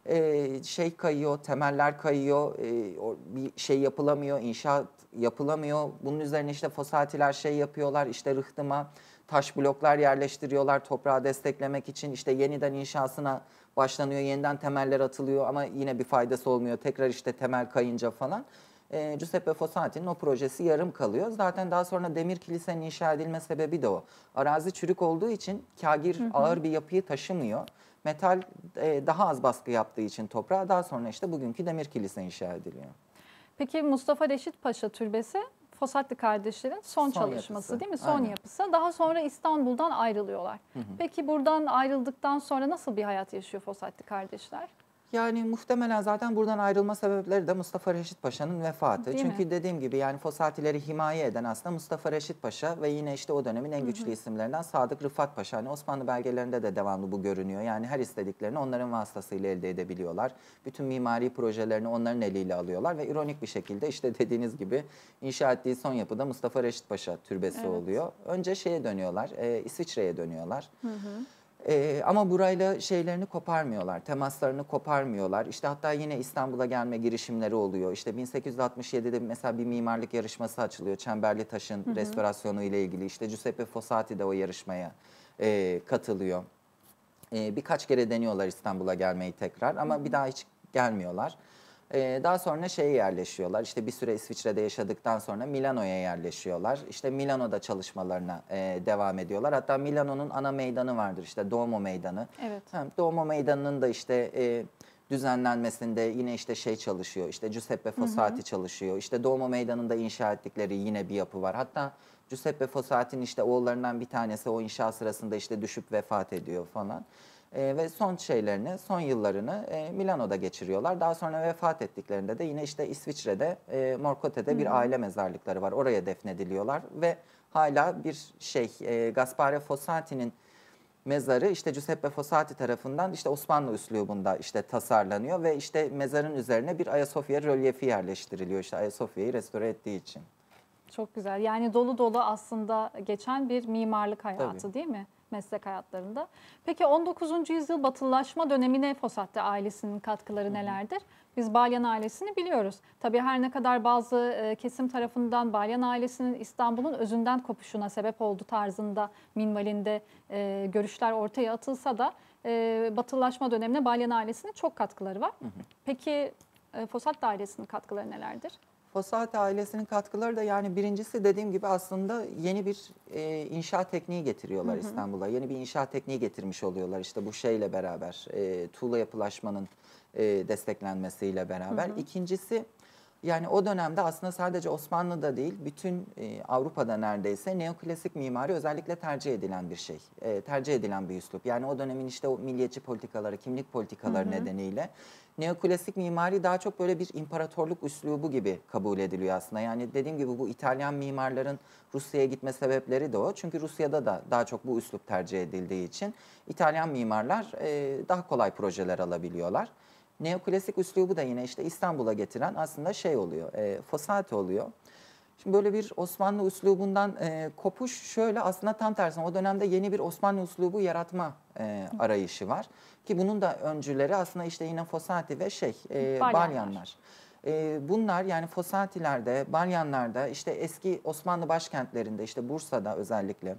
e, şey kayıyor, temeller kayıyor, e, bir şey yapılamıyor, inşaat yapılamıyor. Bunun üzerine işte fosatiler şey yapıyorlar, işte rıhtıma taş bloklar yerleştiriyorlar toprağı desteklemek için. işte yeniden inşasına başlanıyor, yeniden temeller atılıyor ama yine bir faydası olmuyor. Tekrar işte temel kayınca falan. E, Giuseppe Fossati'nin o projesi yarım kalıyor. Zaten daha sonra demir kilisenin inşa edilme sebebi de o. Arazi çürük olduğu için kagir hı hı. ağır bir yapıyı taşımıyor. Metal e, daha az baskı yaptığı için toprağa daha sonra işte bugünkü demir kilise inşa ediliyor. Peki Mustafa Reşit Paşa Türbesi Fosatlı kardeşlerin son, son çalışması yapısı. değil mi? Son Aynen. yapısı. Daha sonra İstanbul'dan ayrılıyorlar. Hı hı. Peki buradan ayrıldıktan sonra nasıl bir hayat yaşıyor Fosatlı kardeşler? Yani muhtemelen zaten buradan ayrılma sebepleri de Mustafa Reşit Paşa'nın vefatı. Değil Çünkü mi? dediğim gibi yani Fosatileri himaye eden aslında Mustafa Reşit Paşa ve yine işte o dönemin en güçlü hı hı. isimlerinden Sadık Rıfat Paşa. Hani Osmanlı belgelerinde de devamlı bu görünüyor. Yani her istediklerini onların vasıtasıyla elde edebiliyorlar. Bütün mimari projelerini onların eliyle alıyorlar ve ironik bir şekilde işte dediğiniz gibi inşa ettiği son yapıda Mustafa Reşit Paşa türbesi evet. oluyor. Önce şeye dönüyorlar, e, İsviçre'ye dönüyorlar. Hı hı. E, ama burayla şeylerini koparmıyorlar, temaslarını koparmıyorlar. İşte hatta yine İstanbul'a gelme girişimleri oluyor. İşte 1867'de mesela bir mimarlık yarışması açılıyor. Çemberli Taş'ın hı hı. restorasyonu ile ilgili. İşte Giuseppe Fossati de o yarışmaya e, katılıyor. E, birkaç kere deniyorlar İstanbul'a gelmeyi tekrar ama hı hı. bir daha hiç gelmiyorlar. Ee, daha sonra şeye yerleşiyorlar. İşte bir süre İsviçre'de yaşadıktan sonra Milano'ya yerleşiyorlar. İşte Milano'da çalışmalarına e, devam ediyorlar. Hatta Milano'nun ana meydanı vardır işte Duomo Meydanı. Evet. Ha, Duomo Meydanı'nın da işte... E, düzenlenmesinde yine işte şey çalışıyor. İşte Giuseppe Fossati hı hı. çalışıyor. İşte Doğma Meydanı'nda inşa ettikleri yine bir yapı var. Hatta Giuseppe Fossati'nin işte oğullarından bir tanesi o inşa sırasında işte düşüp vefat ediyor falan e, ve son şeylerini, son yıllarını e, Milano'da geçiriyorlar. Daha sonra vefat ettiklerinde de yine işte İsviçre'de, e, Morcote'de bir aile mezarlıkları var. Oraya defnediliyorlar ve hala bir şey e, Gaspare Fossati'nin mezarı işte Giuseppe Fossati tarafından işte Osmanlı üslubunda işte tasarlanıyor ve işte mezarın üzerine bir Ayasofya rölyefi yerleştiriliyor işte Ayasofya'yı restore ettiği için. Çok güzel. Yani dolu dolu aslında geçen bir mimarlık hayatı Tabii. değil mi? meslek hayatlarında. Peki 19. yüzyıl batılılaşma dönemine Fosat'te ailesinin katkıları nelerdir? Biz Balyan ailesini biliyoruz. Tabii her ne kadar bazı e, kesim tarafından Balyan ailesinin İstanbul'un özünden kopuşuna sebep oldu tarzında minvalinde e, görüşler ortaya atılsa da e, batılılaşma dönemine Balyan ailesinin çok katkıları var. Peki Fosat ailesinin katkıları nelerdir? Fosat ailesinin katkıları da yani birincisi dediğim gibi aslında yeni bir e, inşaat tekniği getiriyorlar İstanbul'a. Yeni bir inşaat tekniği getirmiş oluyorlar işte bu şeyle beraber e, tuğla yapılaşmanın e, desteklenmesiyle beraber. Hı hı. İkincisi yani o dönemde aslında sadece Osmanlı'da değil bütün e, Avrupa'da neredeyse neoklasik mimari özellikle tercih edilen bir şey. E, tercih edilen bir üslup. Yani o dönemin işte o milliyetçi politikaları, kimlik politikaları hı hı. nedeniyle neoklasik mimari daha çok böyle bir imparatorluk üslubu gibi kabul ediliyor aslında. Yani dediğim gibi bu İtalyan mimarların Rusya'ya gitme sebepleri de o. Çünkü Rusya'da da daha çok bu üslup tercih edildiği için İtalyan mimarlar e, daha kolay projeler alabiliyorlar. Neoklasik üslubu da yine işte İstanbul'a getiren aslında şey oluyor, e, Fossati oluyor. Şimdi böyle bir Osmanlı üslubundan e, kopuş şöyle aslında tam tersine o dönemde yeni bir Osmanlı üslubu yaratma e, arayışı var. Ki bunun da öncüleri aslında işte yine Fosati ve şey e, Balyanlar. E, bunlar yani Fosatilerde, Balyanlarda işte eski Osmanlı başkentlerinde işte Bursa'da özellikle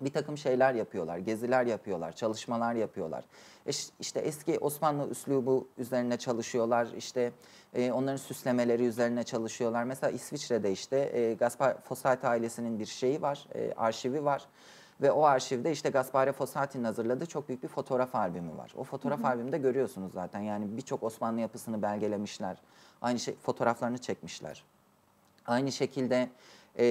bir takım şeyler yapıyorlar, geziler yapıyorlar, çalışmalar yapıyorlar. E, işte eski Osmanlı üslubu üzerine çalışıyorlar, işte e, onların süslemeleri üzerine çalışıyorlar. Mesela İsviçre'de işte e, Gaspar Fossati ailesinin bir şeyi var, e, arşivi var. Ve o arşivde işte Gaspare Fossati'nin hazırladığı çok büyük bir fotoğraf albümü var. O fotoğraf Hı-hı. albümünde görüyorsunuz zaten. Yani birçok Osmanlı yapısını belgelemişler. Aynı şey fotoğraflarını çekmişler. Aynı şekilde e,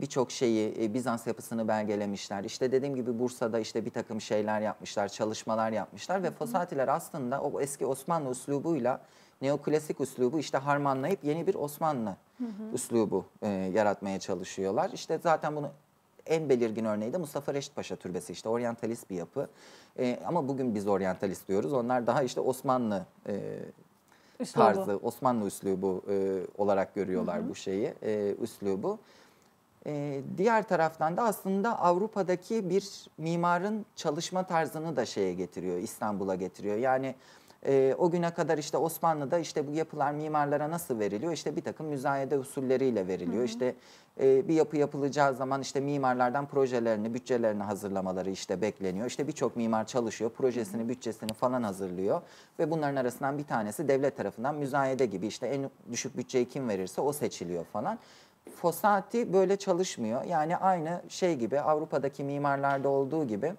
birçok şeyi e, Bizans yapısını belgelemişler. İşte dediğim gibi Bursa'da işte bir takım şeyler yapmışlar, çalışmalar yapmışlar ve Fosatiler aslında o eski Osmanlı üslubuyla neoklasik üslubu işte harmanlayıp yeni bir Osmanlı hı hı. üslubu e, yaratmaya çalışıyorlar. İşte zaten bunu en belirgin örneği de Mustafa Reşit Paşa Türbesi işte oryantalist bir yapı. E, ama bugün biz oryantalist diyoruz. Onlar daha işte Osmanlı e, tarzı, Osmanlı üslubu e, olarak görüyorlar hı hı. bu şeyi, e, üslubu. E, diğer taraftan da aslında Avrupa'daki bir mimarın çalışma tarzını da şeye getiriyor, İstanbul'a getiriyor. Yani e, o güne kadar işte Osmanlı'da işte bu yapılar mimarlara nasıl veriliyor? İşte bir takım müzayede usulleriyle veriliyor. Hı hı. İşte e, bir yapı yapılacağı zaman işte mimarlardan projelerini, bütçelerini hazırlamaları işte bekleniyor. İşte birçok mimar çalışıyor, projesini, bütçesini falan hazırlıyor. Ve bunların arasından bir tanesi devlet tarafından müzayede gibi işte en düşük bütçeyi kim verirse o seçiliyor falan. Fosati böyle çalışmıyor. Yani aynı şey gibi Avrupa'daki mimarlarda olduğu gibi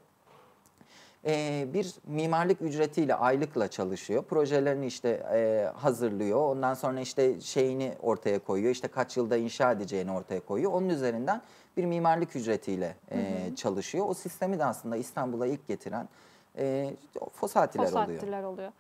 e, bir mimarlık ücretiyle aylıkla çalışıyor. Projelerini işte e, hazırlıyor. Ondan sonra işte şeyini ortaya koyuyor. İşte kaç yılda inşa edeceğini ortaya koyuyor. Onun üzerinden bir mimarlık ücretiyle e, hı hı. çalışıyor. O sistemi de aslında İstanbul'a ilk getiren e, fosatiler, fosatiler oluyor. oluyor.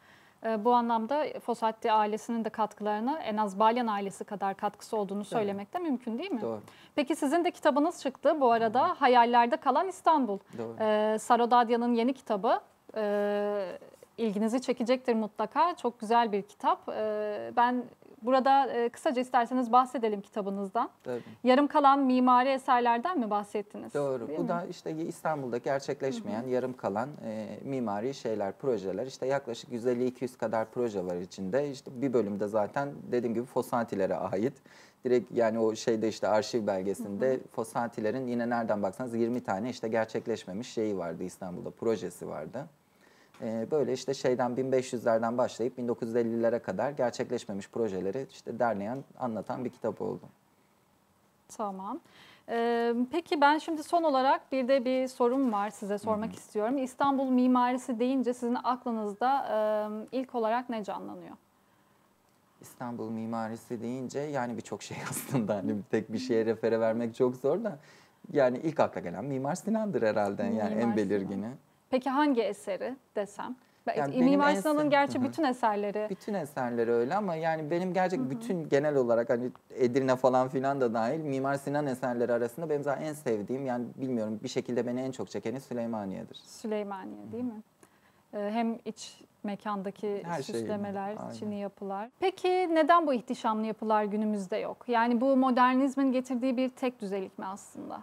Ee, bu anlamda Fosatti ailesinin de katkılarına en az Balyan ailesi kadar katkısı olduğunu söylemek de mümkün değil mi? Doğru. Peki sizin de kitabınız çıktı bu arada Doğru. Hayallerde Kalan İstanbul. Doğru. Ee, Sarodadya'nın yeni kitabı. Ee, ilginizi çekecektir mutlaka. Çok güzel bir kitap. Ee, ben Burada e, kısaca isterseniz bahsedelim kitabınızdan. Tabii. Yarım kalan mimari eserlerden mi bahsettiniz? Doğru. Değil Bu mi? da işte İstanbul'da gerçekleşmeyen Hı -hı. yarım kalan e, mimari şeyler, projeler. İşte yaklaşık 150-200 kadar proje var içinde. İşte bir bölümde zaten dediğim gibi Fosantilere ait. Direkt yani o şeyde işte arşiv belgesinde Fosantilerin yine nereden baksanız 20 tane işte gerçekleşmemiş şeyi vardı İstanbul'da projesi vardı. Ee, böyle işte şeyden 1500'lerden başlayıp 1950'lere kadar gerçekleşmemiş projeleri işte derleyen, anlatan bir kitap oldu. Tamam. Ee, peki ben şimdi son olarak bir de bir sorum var size sormak Hı-hı. istiyorum. İstanbul mimarisi deyince sizin aklınızda e, ilk olarak ne canlanıyor? İstanbul mimarisi deyince yani birçok şey aslında hani tek bir şeye refere vermek çok zor da yani ilk akla gelen Mimar Sinan'dır herhalde yani en belirgini. Sinan. Peki hangi eseri desem? Yani Emin Varsan'ın gerçi hı. bütün eserleri. Bütün eserleri öyle ama yani benim gerçek hı hı. bütün genel olarak hani Edirne falan filan da dahil Mimar Sinan eserleri arasında benim zaten en sevdiğim yani bilmiyorum bir şekilde beni en çok çekeni Süleymaniye'dir. Süleymaniye değil mi? Ee, hem iç mekandaki Her süslemeler, şeyini, çini yapılar. Peki neden bu ihtişamlı yapılar günümüzde yok? Yani bu modernizmin getirdiği bir tek düzelik mi aslında?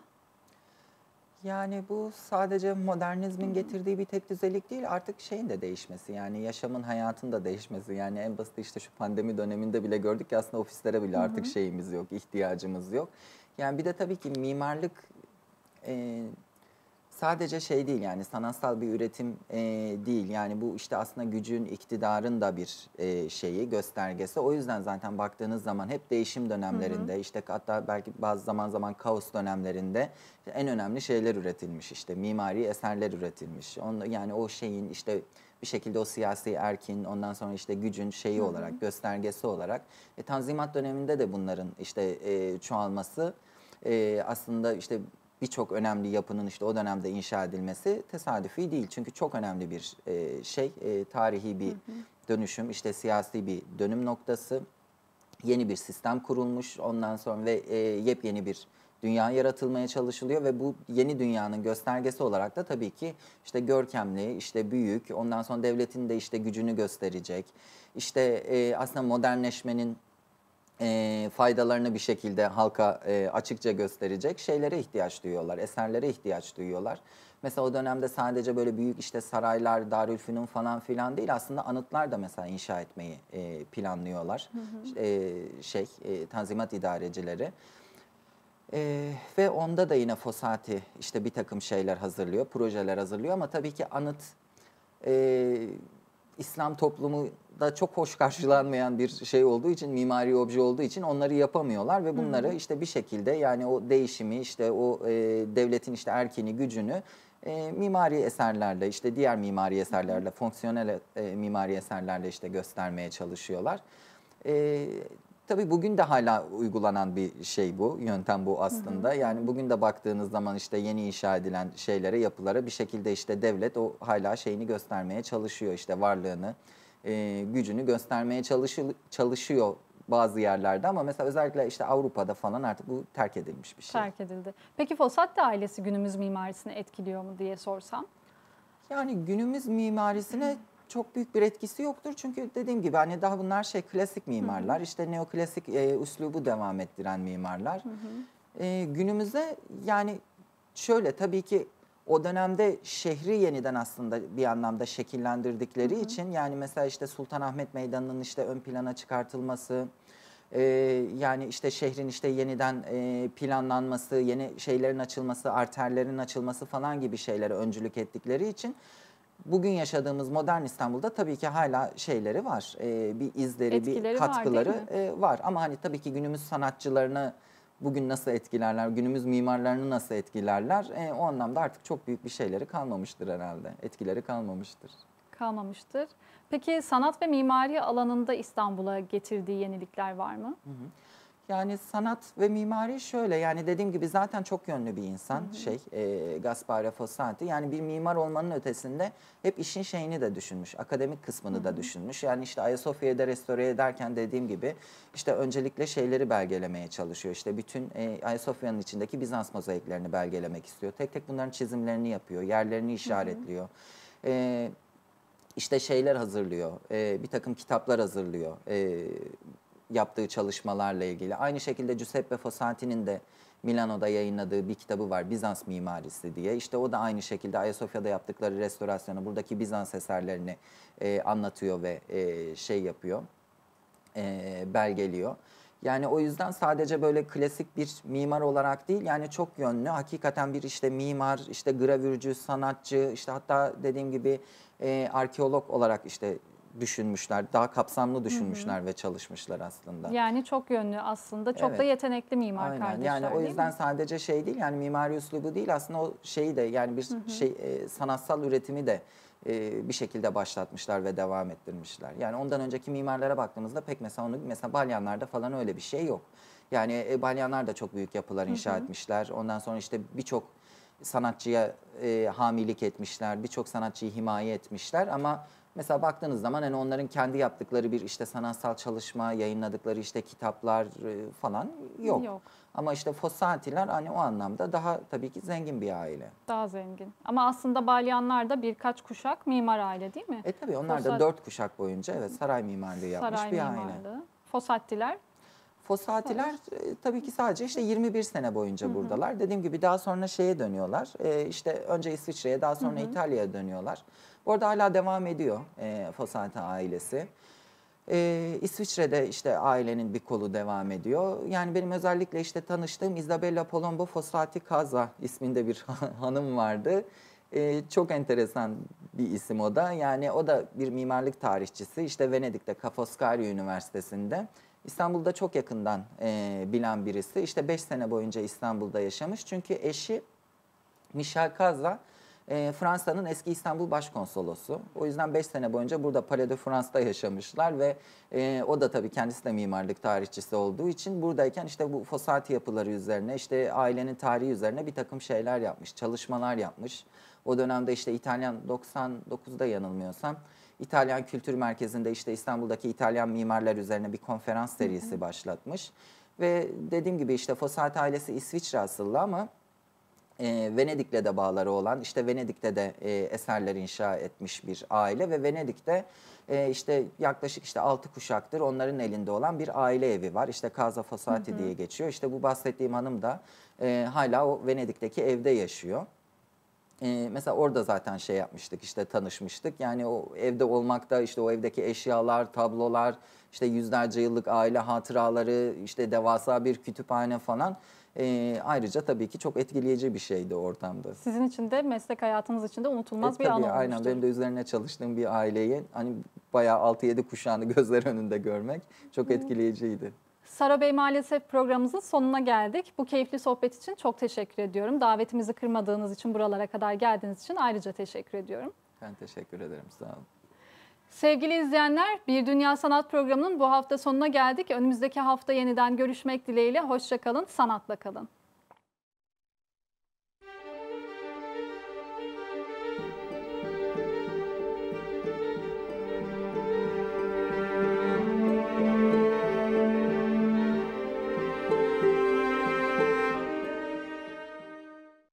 Yani bu sadece modernizmin getirdiği bir tek düzelik değil artık şeyin de değişmesi yani yaşamın hayatın da değişmesi yani en basit işte şu pandemi döneminde bile gördük ki aslında ofislere bile artık şeyimiz yok ihtiyacımız yok. Yani bir de tabii ki mimarlık e, sadece şey değil yani sanatsal bir üretim e, değil. Yani bu işte aslında gücün, iktidarın da bir e, şeyi, göstergesi. O yüzden zaten baktığınız zaman hep değişim dönemlerinde hı hı. işte hatta belki bazı zaman zaman kaos dönemlerinde işte en önemli şeyler üretilmiş işte mimari eserler üretilmiş. Onu, yani o şeyin işte bir şekilde o siyasi erkin ondan sonra işte gücün şeyi hı hı. olarak göstergesi olarak e, Tanzimat döneminde de bunların işte e, çoğalması e, aslında işte birçok önemli yapının işte o dönemde inşa edilmesi tesadüfi değil. Çünkü çok önemli bir e, şey, e, tarihi bir dönüşüm, işte siyasi bir dönüm noktası. Yeni bir sistem kurulmuş ondan sonra ve e, yepyeni bir dünya yaratılmaya çalışılıyor ve bu yeni dünyanın göstergesi olarak da tabii ki işte görkemli, işte büyük, ondan sonra devletin de işte gücünü gösterecek. İşte e, aslında modernleşmenin e, faydalarını bir şekilde halka e, açıkça gösterecek şeylere ihtiyaç duyuyorlar, eserlere ihtiyaç duyuyorlar. Mesela o dönemde sadece böyle büyük işte saraylar, Darülfünun falan filan değil aslında anıtlar da mesela inşa etmeyi e, planlıyorlar hı hı. E, şey e, Tanzimat idarecileri. E, ve onda da yine Fosati işte bir takım şeyler hazırlıyor, projeler hazırlıyor ama tabii ki anıt e, İslam toplumu da çok hoş karşılanmayan bir şey olduğu için mimari obje olduğu için onları yapamıyorlar ve bunları işte bir şekilde yani o değişimi işte o e, devletin işte erkeni gücünü e, mimari eserlerle işte diğer mimari eserlerle fonksiyonel e, mimari eserlerle işte göstermeye çalışıyorlar. E, Tabii bugün de hala uygulanan bir şey bu, yöntem bu aslında. Hı hı. Yani bugün de baktığınız zaman işte yeni inşa edilen şeylere, yapılara bir şekilde işte devlet o hala şeyini göstermeye çalışıyor işte varlığını, e, gücünü göstermeye çalışı, çalışıyor bazı yerlerde ama mesela özellikle işte Avrupa'da falan artık bu terk edilmiş bir şey. Terk edildi. Peki Fossatti ailesi günümüz mimarisini etkiliyor mu diye sorsam? Yani günümüz mimarisine çok büyük bir etkisi yoktur. Çünkü dediğim gibi hani daha bunlar şey klasik mimarlar. Hı hı. İşte neoklasik e, üslubu devam ettiren mimarlar. Hı hı. E, günümüze yani şöyle tabii ki o dönemde şehri yeniden aslında bir anlamda şekillendirdikleri hı hı. için yani mesela işte Sultanahmet Meydanı'nın işte ön plana çıkartılması, e, yani işte şehrin işte yeniden e, planlanması, yeni şeylerin açılması, arterlerin açılması falan gibi şeylere öncülük ettikleri için bugün yaşadığımız modern İstanbul'da tabii ki hala şeyleri var. E, bir izleri, Etkileri bir katkıları var, e, var. Ama hani tabii ki günümüz sanatçılarını bugün nasıl etkilerler, günümüz mimarlarını nasıl etkilerler? E, o anlamda artık çok büyük bir şeyleri kalmamıştır herhalde. Etkileri kalmamıştır. Kalmamıştır. Peki sanat ve mimari alanında İstanbul'a getirdiği yenilikler var mı? Hı hı. Yani sanat ve mimari şöyle yani dediğim gibi zaten çok yönlü bir insan hı hı. şey e, Gaspare Fossati. Yani bir mimar olmanın ötesinde hep işin şeyini de düşünmüş. Akademik kısmını hı hı. da düşünmüş. Yani işte Ayasofya'da restore ederken dediğim gibi işte öncelikle şeyleri belgelemeye çalışıyor. İşte bütün e, Ayasofya'nın içindeki Bizans mozaiklerini belgelemek istiyor. Tek tek bunların çizimlerini yapıyor. Yerlerini işaretliyor. Hı hı. E, işte şeyler hazırlıyor, e, bir takım kitaplar hazırlıyor. E, yaptığı çalışmalarla ilgili. Aynı şekilde Giuseppe Fossati'nin de Milano'da yayınladığı bir kitabı var Bizans Mimarisi diye. İşte o da aynı şekilde Ayasofya'da yaptıkları restorasyonu, buradaki Bizans eserlerini e, anlatıyor ve e, şey yapıyor, e, belgeliyor. Yani o yüzden sadece böyle klasik bir mimar olarak değil yani çok yönlü hakikaten bir işte mimar, işte gravürcü, sanatçı, işte hatta dediğim gibi e, arkeolog olarak işte düşünmüşler, daha kapsamlı düşünmüşler hı hı. ve çalışmışlar aslında. Yani çok yönlü aslında, çok evet. da yetenekli mimar Aynen. kardeşler. Yani o yüzden mi? sadece şey değil, yani mimari üslubu değil aslında o şeyi de yani bir hı hı. şey e, sanatsal üretimi de e, bir şekilde başlatmışlar ve devam ettirmişler. Yani ondan önceki mimarlara baktığımızda pek mesela onu mesela Balyanlarda falan öyle bir şey yok. Yani e, Balyanlar da çok büyük yapılar inşa hı hı. etmişler. Ondan sonra işte birçok sanatçıya e, hamilik etmişler, birçok sanatçıyı himaye etmişler ama Mesela baktığınız zaman hani onların kendi yaptıkları bir işte sanatsal çalışma, yayınladıkları işte kitaplar e, falan yok. Yok. Ama işte Fossatiler hani o anlamda daha tabii ki zengin bir aile. Daha zengin. Ama aslında Balyanlar da birkaç kuşak mimar aile değil mi? E tabii onlar Fossat... da dört kuşak boyunca evet saray mimarlığı yapmış saray bir mimarlığı. aile. Fossatiler Fosatiler e, tabii ki sadece işte 21 sene boyunca Hı -hı. buradalar. Dediğim gibi daha sonra şeye dönüyorlar. E, işte önce İsviçre'ye daha sonra Hı -hı. İtalya'ya dönüyorlar. Bu arada hala devam ediyor e, Fosati ailesi. Ee, İsviçre'de işte ailenin bir kolu devam ediyor. Yani benim özellikle işte tanıştığım Isabella Polombo Fosati Kaza isminde bir hanım vardı. Ee, çok enteresan bir isim o da. Yani o da bir mimarlık tarihçisi. İşte Venedik'te Ca' Foscari Üniversitesi'nde İstanbul'da çok yakından e, bilen birisi. İşte 5 sene boyunca İstanbul'da yaşamış. Çünkü eşi Michel Kaza e, Fransa'nın eski İstanbul Başkonsolosu. O yüzden 5 sene boyunca burada Palais de France'da yaşamışlar ve e, o da tabii kendisi de mimarlık tarihçisi olduğu için buradayken işte bu Fossati yapıları üzerine, işte ailenin tarihi üzerine bir takım şeyler yapmış, çalışmalar yapmış. O dönemde işte İtalyan 99'da yanılmıyorsam İtalyan Kültür Merkezi'nde işte İstanbul'daki İtalyan mimarlar üzerine bir konferans serisi hı hı. başlatmış. Ve dediğim gibi işte Fosat ailesi İsviçre asıllı ama e, Venedik'le de bağları olan işte Venedik'te de e, eserler inşa etmiş bir aile ve Venedik'te e, işte yaklaşık işte altı kuşaktır onların elinde olan bir aile evi var. İşte Casa Fossati diye geçiyor. İşte bu bahsettiğim hanım da e, hala o Venedik'teki evde yaşıyor. E, mesela orada zaten şey yapmıştık işte tanışmıştık. Yani o evde olmakta işte o evdeki eşyalar, tablolar, işte yüzlerce yıllık aile hatıraları, işte devasa bir kütüphane falan. E, ayrıca tabii ki çok etkileyici bir şeydi ortamda. Sizin için de meslek hayatınız için de unutulmaz e, bir tabii, an olmuştur. Aynen benim de üzerine çalıştığım bir aileyi hani bayağı 6-7 kuşağını gözler önünde görmek çok etkileyiciydi. Sara Bey maalesef programımızın sonuna geldik. Bu keyifli sohbet için çok teşekkür ediyorum. Davetimizi kırmadığınız için, buralara kadar geldiğiniz için ayrıca teşekkür ediyorum. Ben teşekkür ederim. Sağ olun. Sevgili izleyenler, Bir Dünya Sanat programının bu hafta sonuna geldik. Önümüzdeki hafta yeniden görüşmek dileğiyle. Hoşçakalın, sanatla kalın.